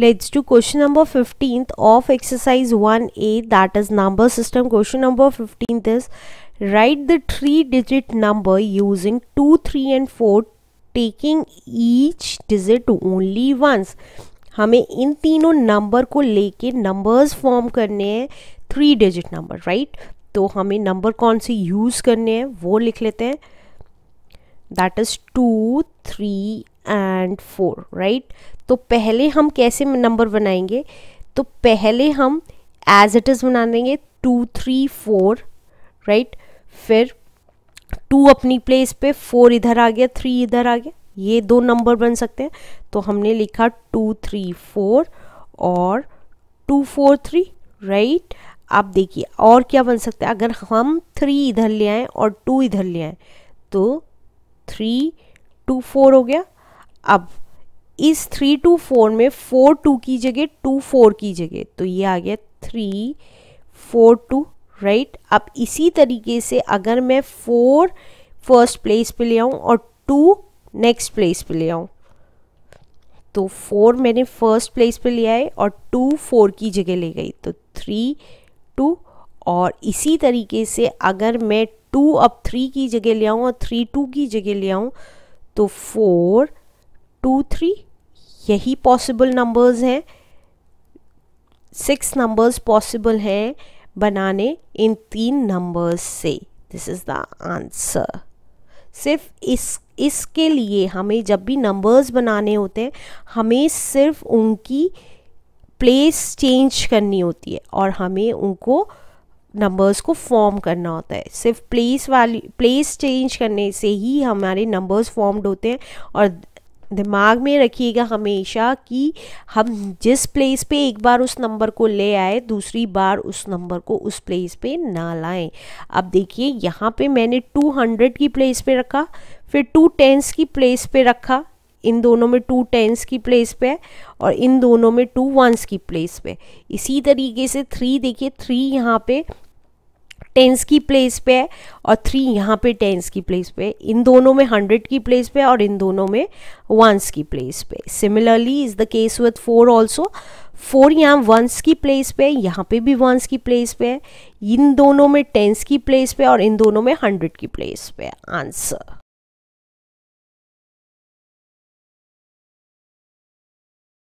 leads to question number 15th of exercise 1a that is number system question number 15th is write the three digit number using 2 3 and 4 taking each digit only once हमें इन तीनों number को लेके numbers form करने हैं three digit number right तो हमें number कौन से यूज़ करने हैं वो लिख लेते हैं that is two three and four right तो पहले हम कैसे नंबर बनाएंगे तो पहले हम एज इट इज़ बना देंगे टू थ्री फोर राइट फिर टू अपनी प्लेस पे फोर इधर आ गया थ्री इधर आ गया ये दो नंबर बन सकते हैं तो हमने लिखा टू थ्री फोर और टू फोर थ्री राइट आप देखिए और क्या बन सकता है अगर हम थ्री इधर ले आएँ और टू इधर ले आएँ तो थ्री टू फोर हो गया अब इस थ्री टू फोर में फोर टू की जगह टू फोर की जगह तो ये आ गया थ्री फोर टू राइट अब इसी तरीके से अगर मैं फोर फर्स्ट प्लेस पे ले आऊँ और टू नेक्स्ट प्लेस पे ले आऊँ तो फोर मैंने फर्स्ट प्लेस पे ले आए और टू फोर की जगह ले गई तो थ्री टू और इसी तरीके से अगर मैं टू अब थ्री की जगह ले आऊँ और थ्री टू की जगह ले आऊँ तो फोर टू थ्री यही पॉसिबल नंबर्स हैं सिक्स नंबर्स पॉसिबल हैं बनाने इन तीन नंबर्स से दिस इज़ द आंसर सिर्फ इस इसके लिए हमें जब भी नंबर्स बनाने होते हैं हमें सिर्फ उनकी प्लेस चेंज करनी होती है और हमें उनको नंबर्स को फॉर्म करना होता है सिर्फ प्लेस वाली प्लेस चेंज करने से ही हमारे नंबर्स फॉर्म्ड होते हैं और दिमाग में रखिएगा हमेशा कि हम जिस प्लेस पे एक बार उस नंबर को ले आए दूसरी बार उस नंबर को उस प्लेस पे ना लाएं अब देखिए यहाँ पे मैंने 200 की प्लेस पे रखा फिर टू टेंस की प्लेस पे रखा इन दोनों में टू टेंस की प्लेस पे है और इन दोनों में टू वंस की प्लेस पे इसी तरीके से थ्री देखिए थ्री यहाँ पे टेंस की प्लेस पे है और थ्री यहाँ पे टेंस की प्लेस पे इन दोनों में हंड्रेड की प्लेस पे और इन दोनों में वंस की प्लेस पे similarly is the case with four also four यहाँ वंस की प्लेस पे यहाँ पे भी वंस की प्लेस पे है इन दोनों में टेंस की प्लेस पे और इन दोनों में हंड्रेड की प्लेस पे आंसर